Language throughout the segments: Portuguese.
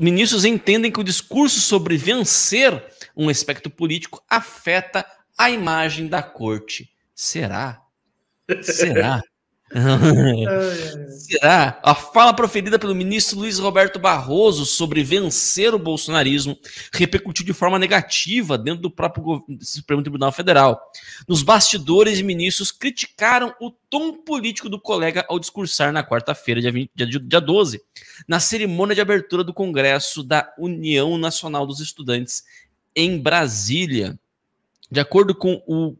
ministros entendem que o discurso sobre vencer um aspecto político afeta a imagem da corte. Será? Será? Será? A fala proferida pelo ministro Luiz Roberto Barroso sobre vencer o bolsonarismo repercutiu de forma negativa dentro do próprio Supremo Tribunal Federal. Nos bastidores, ministros criticaram o tom político do colega ao discursar na quarta-feira, dia, dia, dia 12, na cerimônia de abertura do Congresso da União Nacional dos Estudantes em Brasília. De acordo com o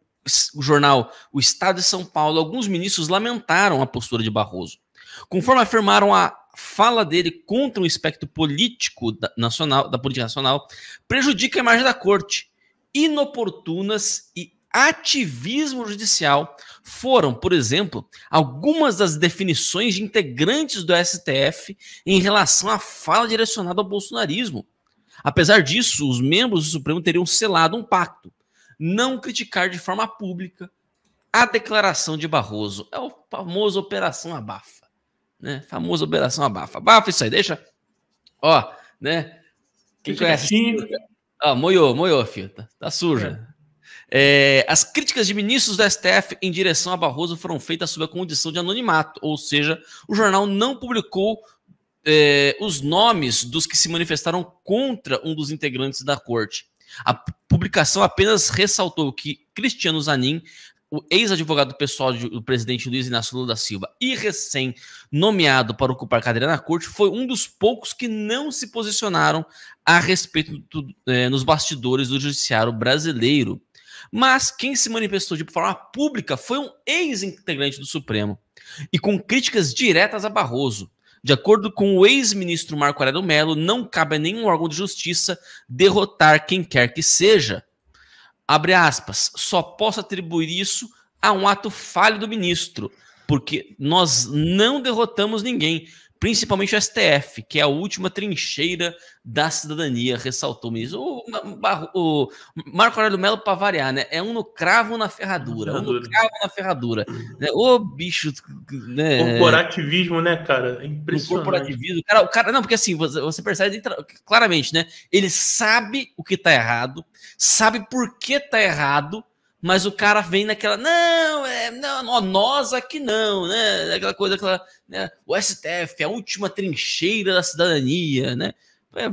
o jornal O Estado de São Paulo, alguns ministros lamentaram a postura de Barroso. Conforme afirmaram a fala dele contra o espectro político da, nacional, da política nacional, prejudica a imagem da corte. Inoportunas e ativismo judicial foram, por exemplo, algumas das definições de integrantes do STF em relação à fala direcionada ao bolsonarismo. Apesar disso, os membros do Supremo teriam selado um pacto não criticar de forma pública a declaração de Barroso. É o famoso Operação Abafa. Né? famoso Operação Abafa. Abafa isso aí, deixa. Ó, né? Quem deixa conhece? Ah moiou, moiou, filho. Tá, tá suja. É. É, as críticas de ministros do STF em direção a Barroso foram feitas sob a condição de anonimato, ou seja, o jornal não publicou é, os nomes dos que se manifestaram contra um dos integrantes da corte. A publicação apenas ressaltou que Cristiano Zanin, o ex-advogado pessoal do presidente Luiz Inácio Lula da Silva e recém-nomeado para ocupar cadeira na corte, foi um dos poucos que não se posicionaram a respeito do, é, nos bastidores do judiciário brasileiro. Mas quem se manifestou de forma pública foi um ex-integrante do Supremo e com críticas diretas a Barroso. De acordo com o ex-ministro Marco Aurélio Mello, não cabe a nenhum órgão de justiça derrotar quem quer que seja. Abre aspas, só posso atribuir isso a um ato falho do ministro, porque nós não derrotamos ninguém principalmente o STF, que é a última trincheira da cidadania, ressaltou mesmo. O, o, Marco Aurélio Mello para variar, né? É um no cravo na ferradura. Um no cravo na ferradura. Uhum. Né? Ô, bicho. Né? Corporativismo, né, cara? É impressionante. O corporativismo. Cara, o cara, não, porque assim, você, você percebe claramente, né? Ele sabe o que tá errado, sabe por que tá errado mas o cara vem naquela, não, é, não nós aqui não, né? Aquela coisa, aquela, né? o STF é a última trincheira da cidadania, né? É,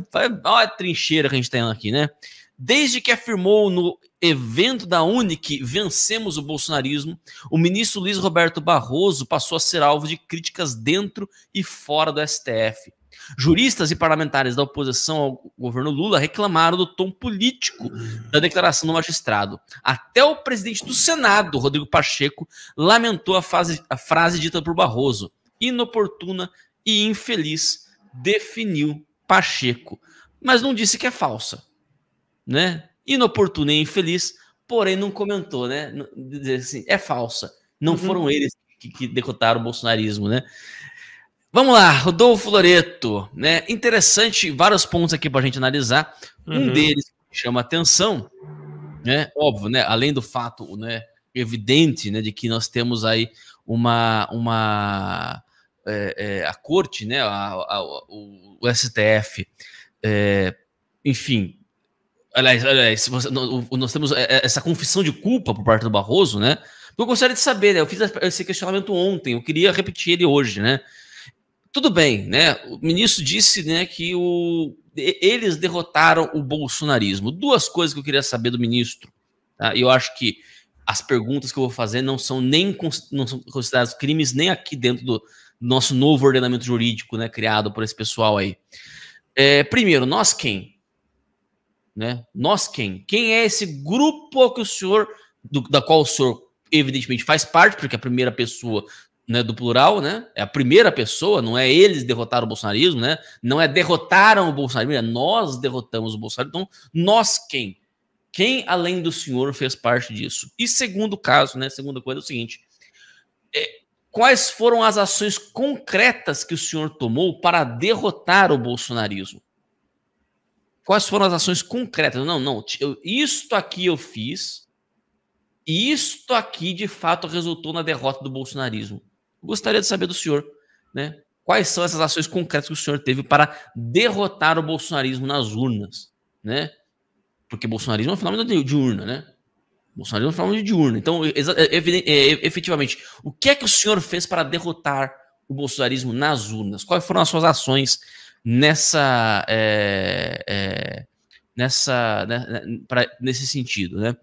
olha a trincheira que a gente tá tem aqui, né? Desde que afirmou no evento da UNIC Vencemos o Bolsonarismo, o ministro Luiz Roberto Barroso passou a ser alvo de críticas dentro e fora do STF. Juristas e parlamentares da oposição ao governo Lula reclamaram do tom político da declaração do magistrado. Até o presidente do Senado, Rodrigo Pacheco, lamentou a, fase, a frase dita por Barroso. Inoportuna e infeliz, definiu Pacheco. Mas não disse que é falsa. Né? Inoportuna e infeliz, porém não comentou, né? Dizer assim, é falsa. Não uhum. foram eles que, que decotaram o bolsonarismo, né? Vamos lá, Rodolfo Loreto. Né? Interessante, vários pontos aqui para a gente analisar. Um uhum. deles que chama atenção, né? óbvio, né? além do fato né, evidente né, de que nós temos aí uma. uma é, é, a corte, né, a, a, o, STF, é, enfim, aliás, aliás você, nós temos é, é, essa confissão de culpa por parte do Barroso, né? Eu gostaria de saber, né, eu fiz esse questionamento ontem, eu queria repetir ele hoje, né? tudo bem, né? O ministro disse né, que o, eles derrotaram o bolsonarismo. Duas coisas que eu queria saber do ministro. Tá? Eu acho que as perguntas que eu vou fazer não são nem não são consideradas crimes nem aqui dentro do nosso novo ordenamento jurídico, né, criado por esse pessoal aí. É, primeiro, nós quem? Né? Nós quem? Quem é esse grupo que o senhor do, da qual o senhor evidentemente faz parte, porque a primeira pessoa né, do plural, né? É a primeira pessoa, não é eles derrotaram o bolsonarismo, né? Não é derrotaram o bolsonarismo, é nós derrotamos o Bolsonaro. Então, nós quem? Quem além do senhor fez parte disso? E segundo caso, né? Segunda coisa é o seguinte: é, quais foram as ações concretas que o senhor tomou para derrotar o bolsonarismo? Quais foram as ações concretas? Não, não, eu, isto aqui eu fiz, isto aqui de fato resultou na derrota do bolsonarismo. Gostaria de saber do senhor, né? Quais são essas ações concretas que o senhor teve para derrotar o bolsonarismo nas urnas, né? Porque bolsonarismo é um fenômeno de, de urna, né? Bolsonarismo é um fenômeno de urna. Então, é, é, efetivamente, o que é que o senhor fez para derrotar o bolsonarismo nas urnas? Quais foram as suas ações nessa, é, é, nessa, né, né pra, nesse sentido, né?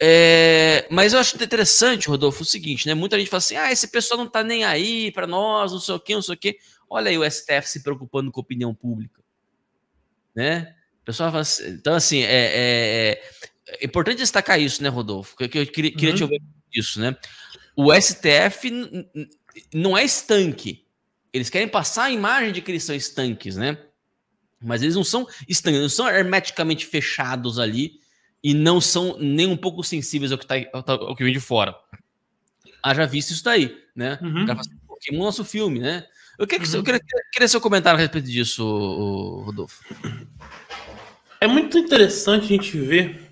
É, mas eu acho interessante, Rodolfo, o seguinte, né? Muita gente fala assim: ah, esse pessoal não tá nem aí para nós, não sei o quê, não sei o quê. Olha aí o STF se preocupando com a opinião pública, né? O pessoal fala assim, então, assim, é, é, é, é importante destacar isso, né, Rodolfo? Que eu queria, queria uhum. te ouvir isso, né? O STF não é estanque. Eles querem passar a imagem de que eles são estanques, né? Mas eles não são estanques, não são hermeticamente fechados ali e não são nem um pouco sensíveis ao que, tá, ao, que vem de fora. Haja visto isso daí, né? Uhum. Assim, o nosso filme, né? Eu queria, uhum. eu queria, queria seu comentário a respeito disso, Rodolfo. É muito interessante a gente ver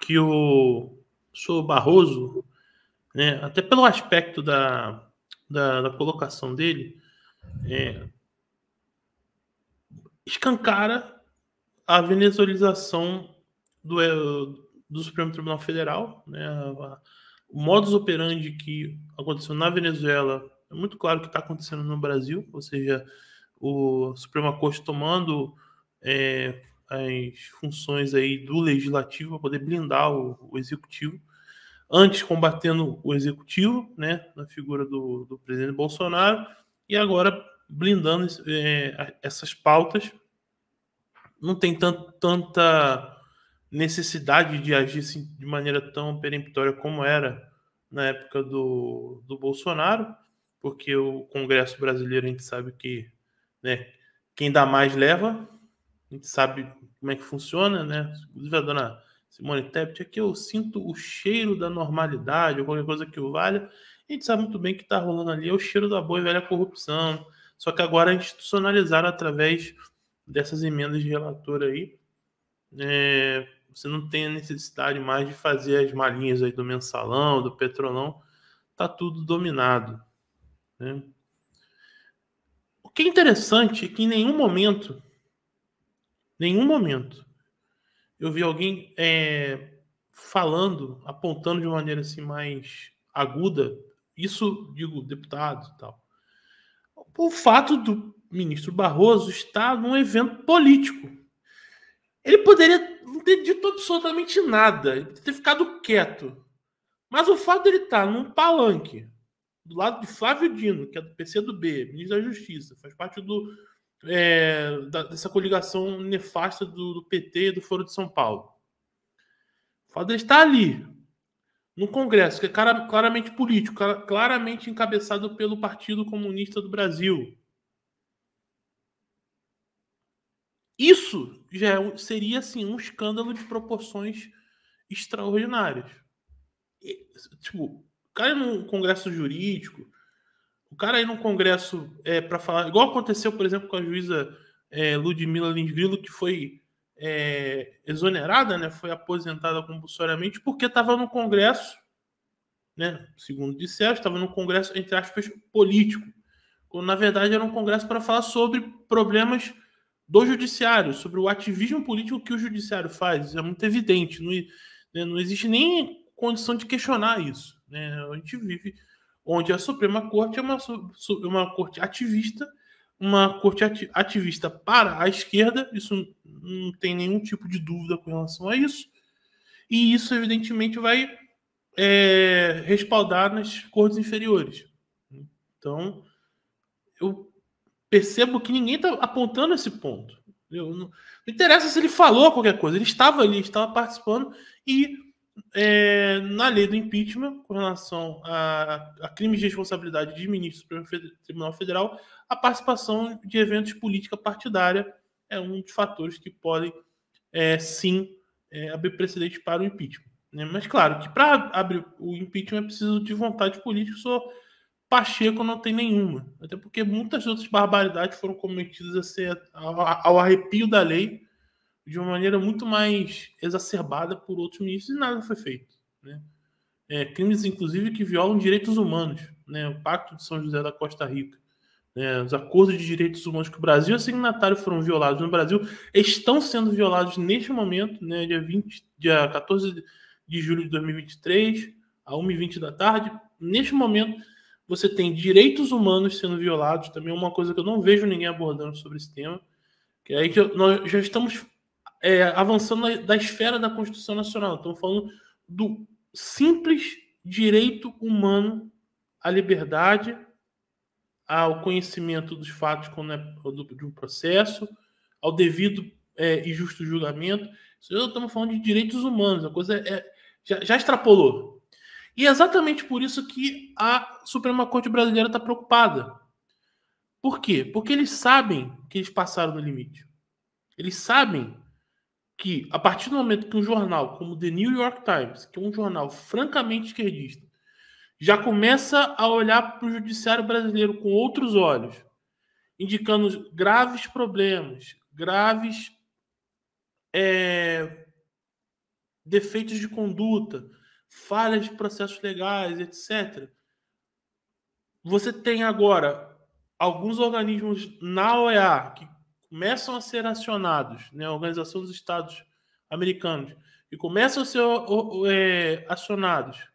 que o senhor Barroso, né, até pelo aspecto da, da, da colocação dele, é, escancara a venezuelização do, eh, do Supremo Tribunal Federal, né? O modus operandi que aconteceu na Venezuela é muito claro que está acontecendo no Brasil, ou seja, o Suprema Corte tomando é, as funções aí do legislativo para poder blindar o, o, executivo, antes combatendo o executivo, né, na figura do, do presidente Bolsonaro, e agora blindando é, essas pautas. Não tem tanto, tanta necessidade de agir assim, de maneira tão peremptória como era na época do, do Bolsonaro, porque o Congresso brasileiro a gente sabe que né, quem dá mais leva, a gente sabe como é que funciona, né? Inclusive a dona Simone Tebet, aqui eu sinto o cheiro da normalidade, ou qualquer coisa que o valha. A gente sabe muito bem que está rolando ali é o cheiro da boa e velha corrupção. Só que agora é institucionalizar através dessas emendas de relator aí. É, você não tem a necessidade mais de fazer as malinhas aí do mensalão, do petrolão, tá tudo dominado. Né? O que é interessante é que em nenhum momento, nenhum momento, eu vi alguém é, falando, apontando de maneira assim mais aguda, isso digo deputado e tal, o fato do ministro Barroso estar num evento político. Ele poderia não ter dito absolutamente nada, ter ficado quieto. Mas o fato dele estar tá num palanque, do lado de Flávio Dino, que é do PCdoB, ministro da Justiça, faz parte do, é, da, dessa coligação nefasta do, do, PT e do Foro de São Paulo. O fato dele de tá estar ali, no Congresso, que é claramente político, claramente encabeçado pelo Partido Comunista do Brasil, Isso já é seria assim um escândalo de proporções extraordinárias. E, tipo, o cara no congresso jurídico, o cara aí no congresso é, para falar, igual aconteceu, por exemplo, com a juíza é, Ludmila Lins Grilo, que foi é, exonerada, né, foi aposentada compulsoriamente, porque estava no congresso, né, segundo disseram, estava no congresso, entre aspas, político, quando na verdade era um congresso para falar sobre problemas do judiciário, sobre o ativismo político que o judiciário faz. é muito evidente, não, né, não existe nem condição de questionar isso. Né? A gente vive onde a Suprema Corte é uma, uma corte ativista, uma corte ativista para a esquerda, isso não tem nenhum tipo de dúvida com relação a isso, e isso, evidentemente, vai é, respaldar nas cortes inferiores. Então, eu percebo que ninguém está apontando esse ponto. Não, não, interessa se ele falou qualquer coisa, ele estava ali, estava participando e é, na lei do impeachment, com relação a, a crimes de responsabilidade de ministros do Tribunal Federal, a participação de eventos de política partidária é um dos fatores que podem é, sim é, abrir precedente para o impeachment. Né? Mas claro que para abrir o impeachment é preciso de vontade política, só Pacheco não tem nenhuma. Até porque muitas outras barbaridades foram cometidas assim, ao arrepio da lei de uma maneira muito mais exacerbada por outros ministros e nada foi feito. Né? É, crimes, inclusive, que violam direitos humanos, né? o Pacto de São José da Costa Rica. Né? Os acordos de direitos humanos que o Brasil é signatário foram violados no Brasil estão sendo violados neste momento, né? dia, 20, dia 14 de julho de 2023, a 1h20 da tarde. Neste momento, você tem direitos humanos sendo violados, também é uma coisa que eu não vejo ninguém abordando sobre esse tema, que é aí que nós já estamos é, avançando da esfera da Constituição Nacional, estamos falando do simples direito humano à liberdade, ao conhecimento dos fatos quando é, do, de um processo, ao devido é, e justo julgamento. Isso estamos falando de direitos humanos, a coisa é, é já, já extrapolou. E é exatamente por isso que a Suprema Corte brasileira está preocupada. Por quê? Porque eles sabem que eles passaram do limite. Eles sabem que, a partir do momento que um jornal como The New York Times, que é um jornal francamente esquerdista, já começa a olhar para o judiciário brasileiro com outros olhos, indicando graves problemas, graves é, defeitos de conduta, falhas de processos legais, etc. Você tem agora alguns organismos na OEA que começam a ser acionados, né, a Organização dos Estados Americanos, e começam a ser é, acionados.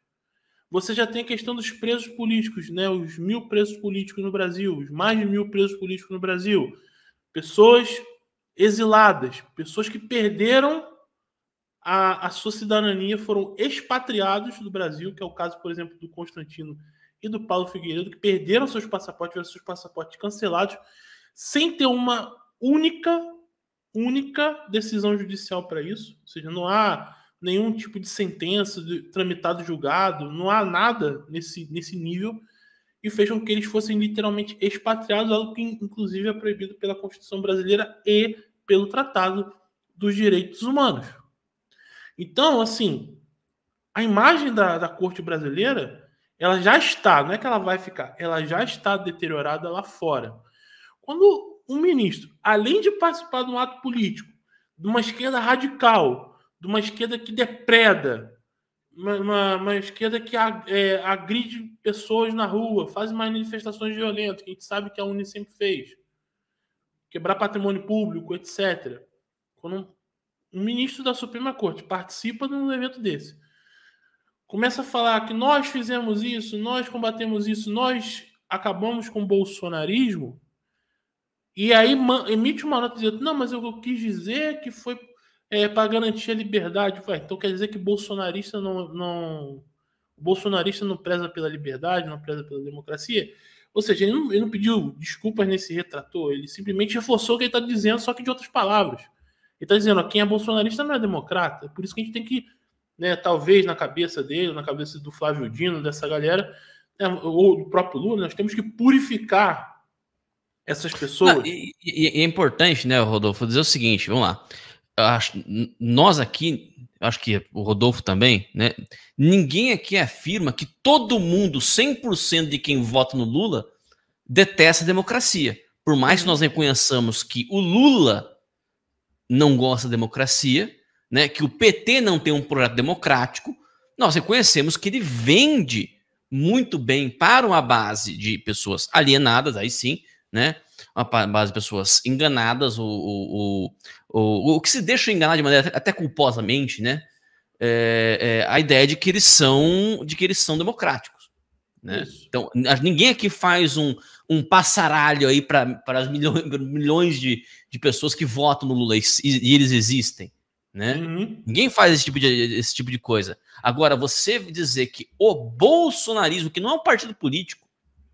Você já tem a questão dos presos políticos, né, os mil presos políticos no Brasil, os mais de mil presos políticos no Brasil, pessoas exiladas, pessoas que perderam a, a sua cidadania foram expatriados do Brasil, que é o caso, por exemplo, do Constantino e do Paulo Figueiredo, que perderam seus passaportes, tiveram seus passaportes cancelados, sem ter uma única, única decisão judicial para isso. Ou seja, não há nenhum tipo de sentença de, tramitado julgado, não há nada nesse, nesse nível, e fez com que eles fossem literalmente expatriados, algo que inclusive é proibido pela Constituição brasileira e pelo Tratado dos Direitos Humanos. Então, assim, a imagem da, da corte brasileira, ela já está, não é que ela vai ficar, ela já está deteriorada lá fora. Quando um ministro, além de participar de um ato político, de uma esquerda radical, de uma esquerda que depreda, uma, uma, uma esquerda que ag, é, agride pessoas na rua, faz manifestações violentas, que a gente sabe que a Uni sempre fez, quebrar patrimônio público, etc. Quando um ministro da Suprema Corte participa de um evento desse, começa a falar que nós fizemos isso, nós combatemos isso, nós acabamos com o bolsonarismo, e aí emite uma nota dizendo: não, mas eu quis dizer que foi é, para garantir a liberdade. Ué, então quer dizer que bolsonarista não, não. O bolsonarista não preza pela liberdade, não preza pela democracia? Ou seja, ele não, ele não pediu desculpas nesse retrator, ele simplesmente reforçou o que ele está dizendo, só que de outras palavras. Ele está dizendo, ó, quem é bolsonarista não é democrata. É por isso que a gente tem que, né, talvez na cabeça dele, na cabeça do Flávio Dino, dessa galera, né, ou do próprio Lula, nós temos que purificar essas pessoas. Não, e, e, é importante, né, Rodolfo, dizer o seguinte, vamos lá. Acho, nós aqui, acho que o Rodolfo também, né? Ninguém aqui afirma que todo mundo, 100% de quem vota no Lula, detesta a democracia. Por mais que uhum. nós reconheçamos que o Lula não gosta da democracia, né, que o PT não tem um projeto democrático, nós reconhecemos que ele vende muito bem para uma base de pessoas alienadas, aí sim, né? Uma base de pessoas enganadas, ou, o o o que se deixam enganar de maneira até culposamente, né? É, é, a ideia de que eles são de que eles são democráticos. Né? Então, ninguém aqui faz um, um passaralho aí para as milhões, milhões de, de pessoas que votam no Lula e, e eles existem. Né? Uhum. Ninguém faz esse tipo, de, esse tipo de coisa. Agora, você dizer que o bolsonarismo, que não é um partido político,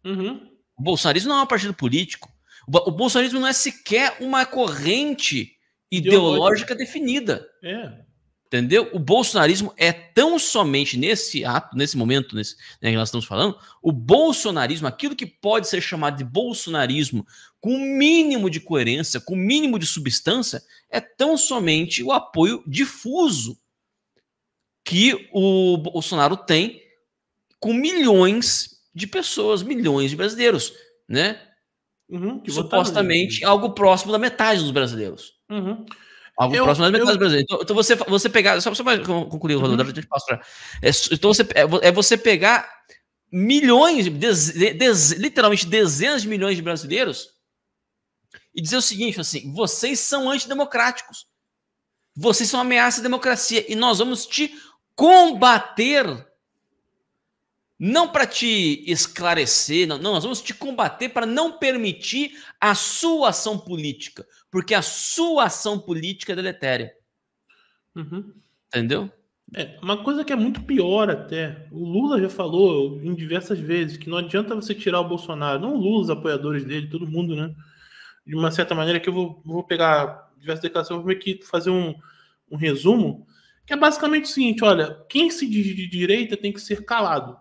uhum. o bolsonarismo não é um partido político, o, o bolsonarismo não é sequer uma corrente ideológica, ideológica definida. É. Entendeu? O bolsonarismo é tão somente nesse ato, nesse momento nesse, né, que nós estamos falando, o bolsonarismo, aquilo que pode ser chamado de bolsonarismo, com o mínimo de coerência, com o mínimo de substância, é tão somente o apoio difuso que o Bolsonaro tem com milhões de pessoas, milhões de brasileiros, né? Uhum, Supostamente votaram. algo próximo da metade dos brasileiros. Uhum. Algo eu, próximo das metades eu... brasileiras. Então, então, você, você pegar. Só, só mais concluir, uhum. Rodolfo, a gente passa pra... é, Então você, é, é, você pegar milhões, de, de, literalmente dezenas de milhões de brasileiros e dizer o seguinte: assim, vocês são antidemocráticos. Vocês são ameaça à democracia e nós vamos te combater. Não para te esclarecer, não, não, nós vamos te combater para não permitir a sua ação política porque a sua ação política é deletéria. Uhum. Entendeu? É, uma coisa que é muito pior até. O Lula já falou em diversas vezes que não adianta você tirar o Bolsonaro, não o Lula, os apoiadores dele, todo mundo, né? De uma certa maneira, que eu vou, vou pegar diversas declarações, vou meio que fazer um, um resumo, que é basicamente o seguinte: olha, quem se diz de direita tem que ser calado.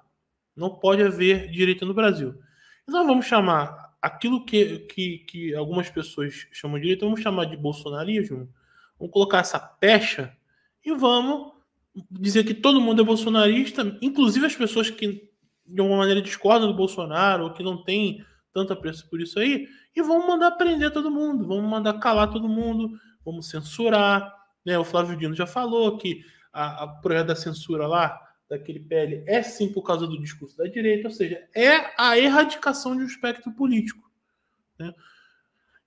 Não pode haver direita no Brasil. Então vamos chamar aquilo que, que, que algumas pessoas chamam de direita, vamos chamar de bolsonarismo, vamos colocar essa pecha e vamos dizer que todo mundo é bolsonarista, inclusive as pessoas que de alguma maneira discordam do Bolsonaro ou que não têm tanta pressa por isso aí, e vamos mandar prender todo mundo, vamos mandar calar todo mundo, vamos censurar. Né? O Flávio Dino já falou que a, a projeto da censura lá daquele PL é sim por causa do discurso da direita, ou seja, é a erradicação de um espectro político. Né?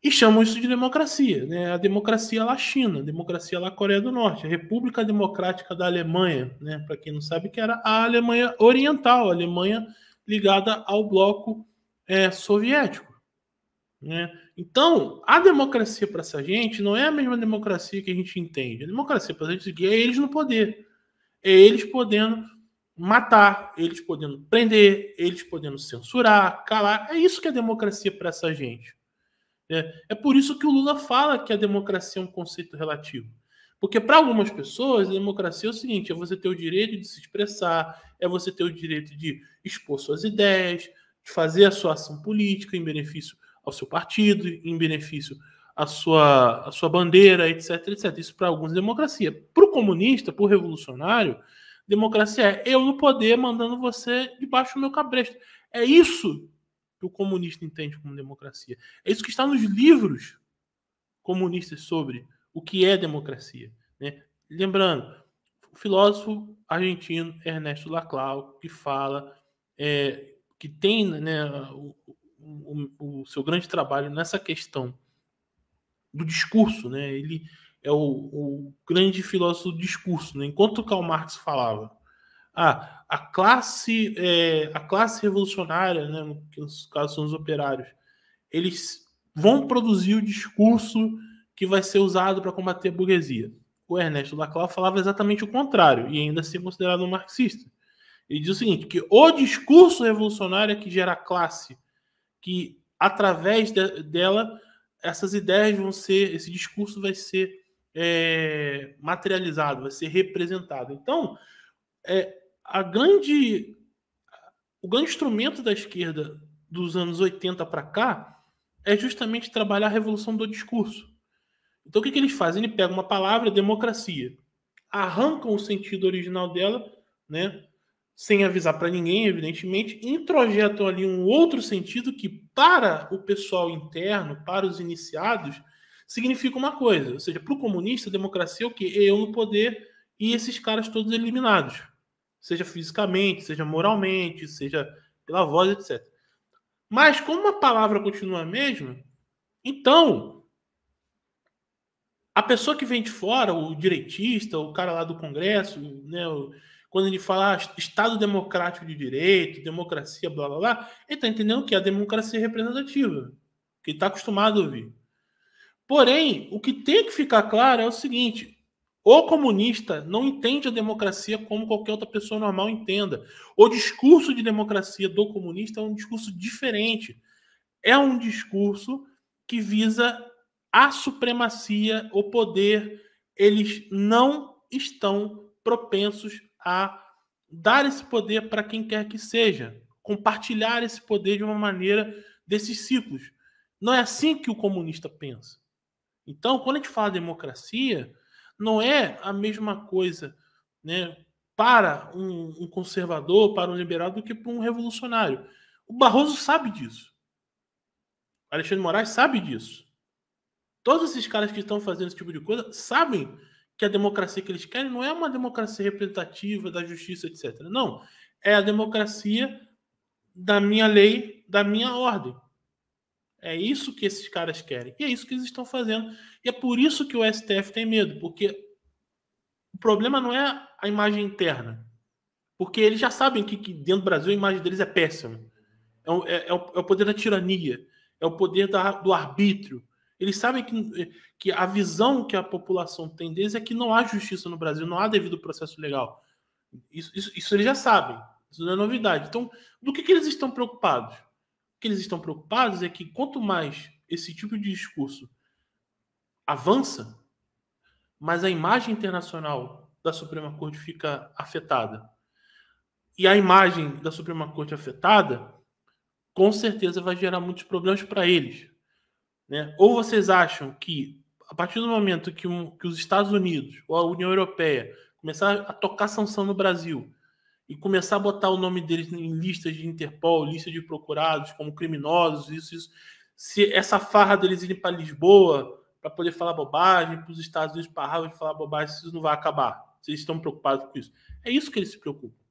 E chamam isso de democracia, né? a democracia lá China, a democracia lá Coreia do Norte, a República Democrática da Alemanha, né? para quem não sabe, que era a Alemanha Oriental, a Alemanha ligada ao bloco é, soviético. Né? Então, a democracia para essa gente não é a mesma democracia que a gente entende. A democracia para a gente é eles no poder. É eles podendo matar, eles podendo prender, eles podendo censurar, calar. É isso que é democracia para essa gente. É, é por isso que o Lula fala que a democracia é um conceito relativo. Porque para algumas pessoas, a democracia é o seguinte: é você ter o direito de se expressar, é você ter o direito de expor suas ideias, de fazer a sua ação política em benefício ao seu partido, em benefício a sua, a sua bandeira, etc, etc. Isso para alguns é democracia. Para o comunista, para o revolucionário, democracia é eu no poder mandando você debaixo do meu cabresto. É isso que o comunista entende como democracia. É isso que está nos livros comunistas sobre o que é democracia. Né? Lembrando, o filósofo argentino Ernesto Laclau, que fala, é, que tem né, o, o, o seu grande trabalho nessa questão do discurso, né? Ele é o, o grande filósofo do discurso, né? Enquanto Karl Marx falava, ah, a classe, é, a classe revolucionária, né? No caso são os operários, eles vão produzir o discurso que vai ser usado para combater a burguesia. O Ernesto Laclau falava exatamente o contrário e ainda assim é considerado um marxista. Ele diz o seguinte, que o discurso revolucionário é que gera a classe, que através de, dela essas ideias vão ser, esse discurso vai ser é, materializado, vai ser representado. Então, é, a grande, o grande instrumento da esquerda dos anos 80 para cá é justamente trabalhar a revolução do discurso. Então, o que, que eles fazem? Ele pega uma palavra, democracia, arrancam o sentido original dela, né? sem avisar para ninguém, evidentemente, introjetam ali um outro sentido que, para o pessoal interno, para os iniciados, significa uma coisa. Ou seja, para o comunista, democracia é o quê? É eu no poder e esses caras todos eliminados. Seja fisicamente, seja moralmente, seja pela voz, etc. Mas, como a palavra continua a mesma, então a pessoa que vem de fora, o direitista, o cara lá do Congresso, né, o quando ele fala ah, Estado democrático de direito, democracia, blá blá blá, ele está entendendo que é a democracia é representativa, que ele está acostumado a ouvir. Porém, o que tem que ficar claro é o seguinte: o comunista não entende a democracia como qualquer outra pessoa normal entenda. O discurso de democracia do comunista é um discurso diferente. É um discurso que visa a supremacia, o poder. Eles não estão propensos a dar esse poder para quem quer que seja, compartilhar esse poder de uma maneira desses ciclos. Não é assim que o comunista pensa. Então, quando a gente fala democracia, não é a mesma coisa né, para um, um conservador, para um liberal, do que para um revolucionário. O Barroso sabe disso. Alexandre Moraes sabe disso. Todos esses caras que estão fazendo esse tipo de coisa sabem que a democracia que eles querem não é uma democracia representativa da justiça, etc. Não, é a democracia da minha lei, da minha ordem. É isso que esses caras querem. E é isso que eles estão fazendo. E é por isso que o STF tem medo, porque o problema não é a imagem interna. Porque eles já sabem que, que dentro do Brasil a imagem deles é péssima. É, é, é, o, é o, poder da tirania, é o poder da, do arbítrio, eles sabem que, que a visão que a população tem deles é que não há justiça no Brasil, não há devido processo legal. Isso, isso, isso eles já sabem, isso não é novidade. Então, do que, que eles estão preocupados? O que eles estão preocupados é que quanto mais esse tipo de discurso avança, mas a imagem internacional da Suprema Corte fica afetada. E a imagem da Suprema Corte afetada, com certeza, vai gerar muitos problemas para eles, né? Ou vocês acham que, a partir do momento que, um, que os Estados Unidos ou a União Europeia começar a tocar sanção no Brasil e começar a botar o nome deles em listas de Interpol, lista de procurados como criminosos, isso, isso, se essa farra deles irem para Lisboa para poder falar bobagem, para os Estados Unidos para Harvard falar bobagem, isso não vai acabar. Vocês estão preocupados com isso? É isso que eles se preocupam.